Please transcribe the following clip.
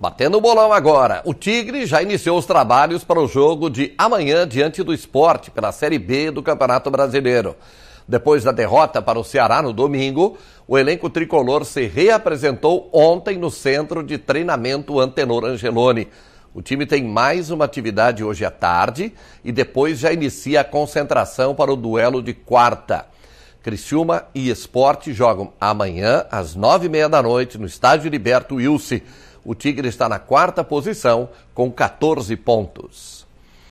Batendo o bolão agora, o Tigre já iniciou os trabalhos para o jogo de amanhã diante do esporte pela Série B do Campeonato Brasileiro. Depois da derrota para o Ceará no domingo, o elenco tricolor se reapresentou ontem no centro de treinamento Antenor Angeloni. O time tem mais uma atividade hoje à tarde e depois já inicia a concentração para o duelo de quarta. Criciúma e Esporte jogam amanhã às nove e meia da noite no estádio Liberto Wilson. O Tigre está na quarta posição com 14 pontos.